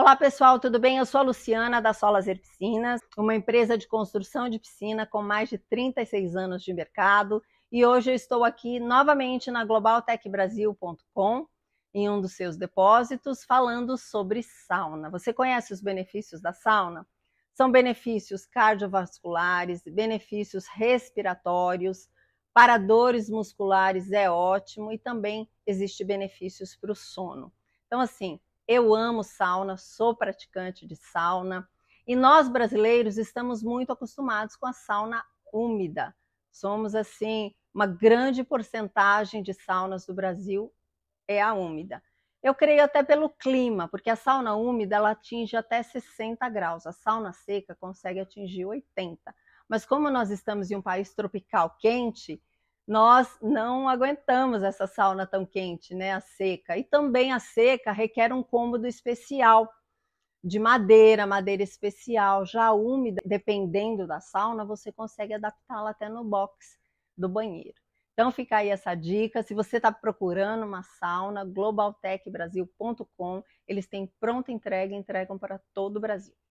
Olá pessoal, tudo bem? Eu sou a Luciana da Sol Piscinas, uma empresa de construção de piscina com mais de 36 anos de mercado e hoje eu estou aqui novamente na globaltechbrasil.com em um dos seus depósitos falando sobre sauna. Você conhece os benefícios da sauna? São benefícios cardiovasculares, benefícios respiratórios, para dores musculares é ótimo e também existe benefícios para o sono. Então assim, eu amo sauna, sou praticante de sauna. E nós brasileiros estamos muito acostumados com a sauna úmida. Somos assim, uma grande porcentagem de saunas do Brasil é a úmida. Eu creio até pelo clima, porque a sauna úmida ela atinge até 60 graus, a sauna seca consegue atingir 80. Mas como nós estamos em um país tropical quente, nós não aguentamos essa sauna tão quente, né? A seca. E também a seca requer um cômodo especial de madeira, madeira especial, já úmida, dependendo da sauna, você consegue adaptá-la até no box do banheiro. Então fica aí essa dica. Se você está procurando uma sauna, globaltechbrasil.com, eles têm pronta entrega, entregam para todo o Brasil.